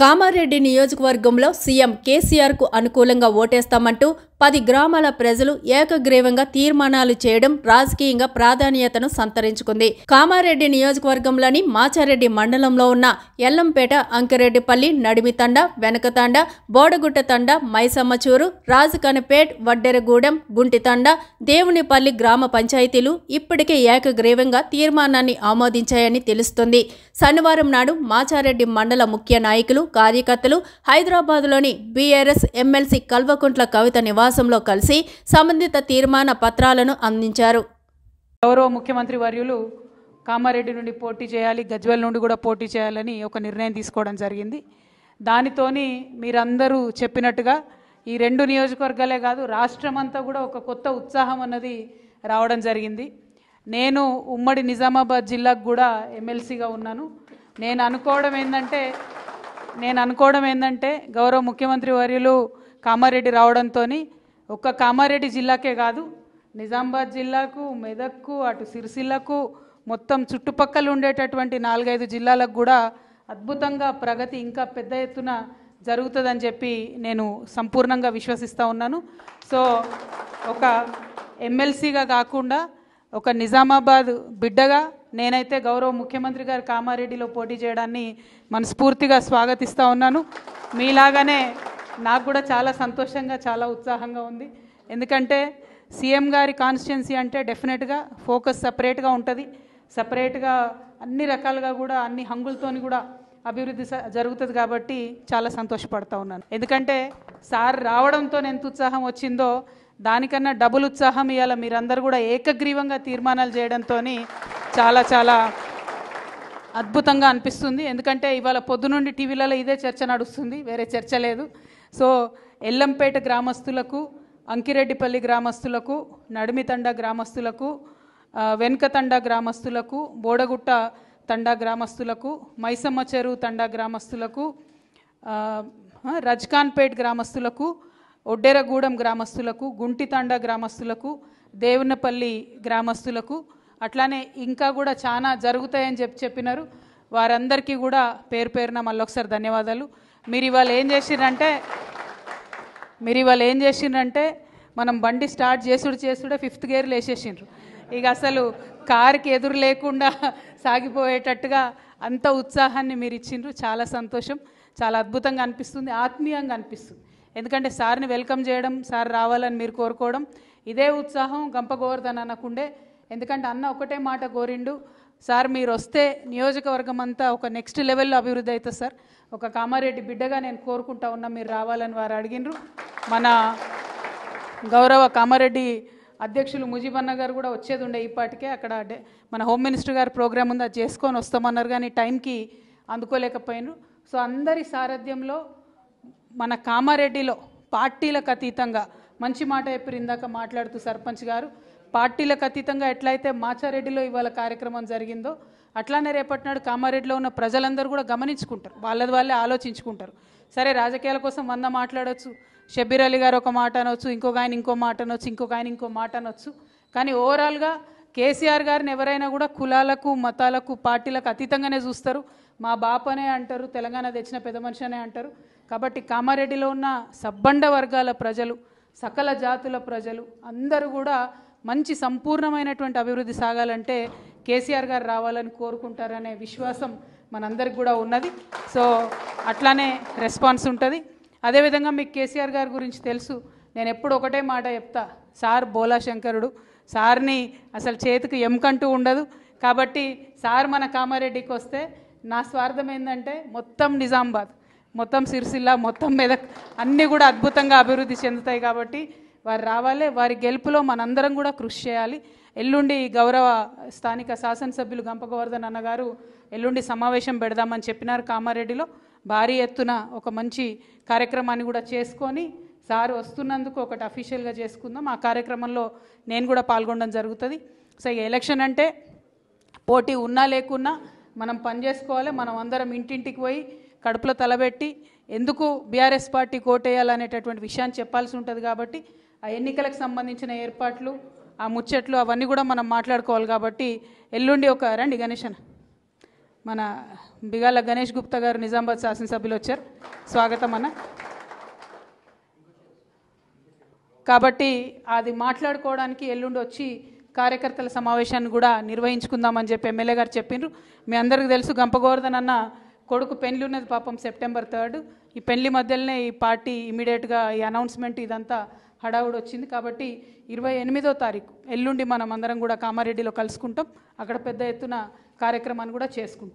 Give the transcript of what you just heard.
కామారెడ్డి నియోజకవర్గంలో సీఎం కేసీఆర్కు అనుకూలంగా ఓటేస్తామంటూ పది గ్రామాల ప్రజలు ఏకగ్రీవంగా తీర్మానాలు చేయడం రాజకీయంగా ప్రాధాన్యతను సంతరించుకుంది కామారెడ్డి నియోజకవర్గంలోని మాచారెడ్డి మండలంలో ఉన్న ఎల్లంపేట అంకిరెడ్డిపల్లి నడిమితండ వెనకతండ బోడగుట్టతండ మైసమ్మచూరు రాజకనపేట్ వడ్డెరగూడెం గుంటితండ దేవునిపల్లి గ్రామ పంచాయతీలు ఇప్పటికే ఏకగ్రీవంగా తీర్మానాన్ని ఆమోదించాయని తెలుస్తుంది శనివారం నాడు మాచారెడ్డి మండల ముఖ్య నాయకులు కార్యకర్తలు హైదరాబాద్లోని బీఆర్ఎస్ ఎమ్మెల్సీ కల్వకుంట్ల కవిత నివాసంలో కలిసి సంబంధిత తీర్మాన పత్రాలను అందించారు గౌరవ ముఖ్యమంత్రి వర్యులు కామారెడ్డి నుండి పోటీ చేయాలి గజ్వల్ నుండి కూడా పోటీ చేయాలని ఒక నిర్ణయం తీసుకోవడం జరిగింది దానితోని మీరందరూ చెప్పినట్టుగా ఈ రెండు నియోజకవర్గాలే కాదు రాష్ట్రం అంతా కూడా ఒక కొత్త ఉత్సాహం అన్నది రావడం జరిగింది నేను ఉమ్మడి నిజామాబాద్ జిల్లాకు కూడా ఎమ్మెల్సీగా ఉన్నాను నేను అనుకోవడం ఏంటంటే నేను అనుకోవడం ఏంటంటే గౌరవ ముఖ్యమంత్రి వర్యులు కామారెడ్డి రావడంతో ఒక్క కామారెడ్డి జిల్లాకే కాదు నిజామాబాద్ జిల్లాకు మెదక్కు అటు సిరిసిల్లకు మొత్తం చుట్టుపక్కల ఉండేటటువంటి నాలుగైదు జిల్లాలకు కూడా అద్భుతంగా ప్రగతి ఇంకా పెద్ద ఎత్తున జరుగుతుందని చెప్పి నేను సంపూర్ణంగా విశ్వసిస్తూ ఉన్నాను సో ఒక ఎమ్మెల్సీగా కాకుండా ఒక నిజామాబాద్ బిడ్డగా నేనైతే గౌరవ ముఖ్యమంత్రి గారు కామారెడ్డిలో పోటీ చేయడాన్ని మనస్ఫూర్తిగా స్వాగతిస్తూ ఉన్నాను మీలాగానే నాకు కూడా చాలా సంతోషంగా చాలా ఉత్సాహంగా ఉంది ఎందుకంటే సీఎం గారి కాన్స్టిట్యున్సీ అంటే డెఫినెట్గా ఫోకస్ సపరేట్గా ఉంటుంది సపరేట్గా అన్ని రకాలుగా కూడా అన్ని హంగులతోని కూడా అభివృద్ధి జరుగుతుంది కాబట్టి చాలా సంతోషపడతా ఉన్నాను ఎందుకంటే సార్ రావడంతో ఎంత ఉత్సాహం వచ్చిందో దానికన్నా డబుల్ ఉత్సాహం ఇవాళ మీరందరూ కూడా ఏకగ్రీవంగా తీర్మానాలు చేయడంతో చాలా చాలా అద్భుతంగా అనిపిస్తుంది ఎందుకంటే ఇవాళ పొద్దునుండి టీవీలలో ఇదే చర్చ నడుస్తుంది వేరే చర్చ లేదు సో ఎల్లంపేట గ్రామస్తులకు అంకిరెడ్డిపల్లి గ్రామస్తులకు నడిమితండ గ్రామస్తులకు వెనుకతండ గ్రామస్తులకు బోడగుట్ట తండా గ్రామస్తులకు మైసమ్మ చెరువు తండా గ్రామస్తులకు రజ్కాన్పేట్ గ్రామస్తులకు ఒడ్డెరగూడెం గ్రామస్తులకు గుంటితండ గ్రామస్తులకు దేవునపల్లి గ్రామస్తులకు అట్లానే ఇంకా కూడా చాలా జరుగుతాయని చెప్పి చెప్పినారు వారందరికీ కూడా పేరు పేరున మళ్ళొకసారి ధన్యవాదాలు మీరు ఇవాళ ఏం చేసిరంటే మీరు ఇవాళ ఏం చేసిరంటే మనం బండి స్టార్ట్ చేసుడు చేసుడే ఫిఫ్త్ గేర్లు వేసేసిండ్రు ఇక అసలు కారుకి ఎదురు లేకుండా సాగిపోయేటట్టుగా అంత ఉత్సాహాన్ని మీరు ఇచ్చిండ్రు చాలా సంతోషం చాలా అద్భుతంగా అనిపిస్తుంది ఆత్మీయంగా అనిపిస్తుంది ఎందుకంటే సార్ని వెల్కమ్ చేయడం సార్ రావాలని మీరు కోరుకోవడం ఇదే ఉత్సాహం గంప గోవర్ధన్ అనకుండే ఎందుకంటే అన్న ఒకటే మాట కోరిండు సార్ మీరు వస్తే నియోజకవర్గం అంతా ఒక నెక్స్ట్ లెవెల్లో అభివృద్ధి అవుతుంది సార్ ఒక కామారెడ్డి బిడ్డగా నేను కోరుకుంటా ఉన్నా మీరు రావాలని వారు అడిగినరు మన గౌరవ కామారెడ్డి అధ్యక్షులు ముజీబన్న గారు కూడా వచ్చేది ఉండే ఇప్పటికే అక్కడ మన హోమ్ మినిస్టర్ గారు ప్రోగ్రామ్ ఉంది అది చేసుకొని వస్తామన్నారు కానీ టైంకి అందుకోలేకపోయినారు సో అందరి సారథ్యంలో మన కామారెడ్డిలో పార్టీలకు అతీతంగా మంచి మాట చెప్పారు ఇందాక మాట్లాడుతూ సర్పంచ్ గారు పార్టీలకు అతీతంగా ఎట్లయితే మాచారెడ్డిలో ఇవాళ కార్యక్రమం జరిగిందో అట్లానే రేపటి నాడు కామారెడ్డిలో ఉన్న ప్రజలందరూ కూడా గమనించుకుంటారు వాళ్ళది వాళ్ళే ఆలోచించుకుంటారు సరే రాజకీయాల కోసం వంద మాట్లాడవచ్చు షబీర్ అలీ గారు ఒక మాట అనొచ్చు ఇంకొక ఆయన ఇంకో మాట అనొచ్చు ఇంకొక ఆయన ఇంకో మాట అనొచ్చు కానీ ఓవరాల్గా కేసీఆర్ గారిని ఎవరైనా కూడా కులాలకు మతాలకు పార్టీలకు అతీతంగానే చూస్తారు మా బాపనే అంటారు తెలంగాణ తెచ్చిన పెద్ద మనిషి అనే అంటారు కాబట్టి కామారెడ్డిలో ఉన్న సబ్బండ వర్గాల ప్రజలు సకల జాతుల ప్రజలు అందరూ కూడా మంచి సంపూర్ణమైనటువంటి అభివృద్ధి సాగాలంటే కేసీఆర్ గారు రావాలని కోరుకుంటారనే విశ్వాసం మనందరికి కూడా ఉన్నది సో అట్లానే రెస్పాన్స్ ఉంటుంది అదేవిధంగా మీకు కేసీఆర్ గారి గురించి తెలుసు నేను ఎప్పుడు ఒకటే మాట చెప్తా సార్ బోలా శంకరుడు సార్ని అసలు చేతికి ఎంకంటూ ఉండదు కాబట్టి సార్ మన కామారెడ్డికి వస్తే నా స్వార్థం ఏంటంటే మొత్తం నిజామాబాద్ మొత్తం సిరిసిల్ల మొత్తం మీద అన్నీ కూడా అద్భుతంగా అభివృద్ధి చెందుతాయి కాబట్టి వారు రావాలి వారి గెలుపులో మనందరం కూడా కృషి చేయాలి ఎల్లుండి గౌరవ స్థానిక శాసనసభ్యులు గంపగోవర్ధన్ అన్నగారు ఎల్లుండి సమావేశం పెడదామని చెప్పినారు కామారెడ్డిలో భారీ ఎత్తున ఒక మంచి కార్యక్రమాన్ని కూడా చేసుకొని సార్ వస్తున్నందుకు ఒకటి అఫీషియల్గా చేసుకుందాం ఆ కార్యక్రమంలో నేను కూడా పాల్గొనడం జరుగుతుంది సో ఎలక్షన్ అంటే పోటీ ఉన్నా లేకున్నా మనం పనిచేసుకోవాలి మనం అందరం ఇంటింటికి పోయి కడుపులో తలబెట్టి ఎందుకు బీఆర్ఎస్ పార్టీ కోటేయాలనేటటువంటి విషయాన్ని చెప్పాల్సి ఉంటుంది కాబట్టి ఆ ఎన్నికలకు సంబంధించిన ఏర్పాట్లు ఆ ముచ్చట్లు అవన్నీ కూడా మనం మాట్లాడుకోవాలి కాబట్టి ఎల్లుండి ఒక రండి గణేష్ మన బిగాల గణేష్ గుప్తా గారు నిజామాబాద్ శాసనసభ్యులు వచ్చారు స్వాగతం అన్న కాబట్టి అది మాట్లాడుకోవడానికి ఎల్లుండి వచ్చి కార్యకర్తల సమావేశాన్ని కూడా నిర్వహించుకుందామని చెప్పి ఎమ్మెల్యే గారు చెప్పిండ్రు మీ అందరికీ తెలుసు గంపగోవర్ధన్ అన్న కొడుకు పెళ్లి ఉన్నది పాపం సెప్టెంబర్ థర్డ్ ఈ పెళ్లి మధ్యలోనే ఈ పార్టీ ఇమీడియట్గా ఈ అనౌన్స్మెంట్ ఇదంతా హడావుడు వచ్చింది కాబట్టి ఇరవై ఎనిమిదో తారీఖు ఎల్లుండి మనం అందరం కూడా కామారెడ్డిలో కలుసుకుంటాం అక్కడ పెద్ద ఎత్తున కార్యక్రమాన్ని కూడా చేసుకుంటాం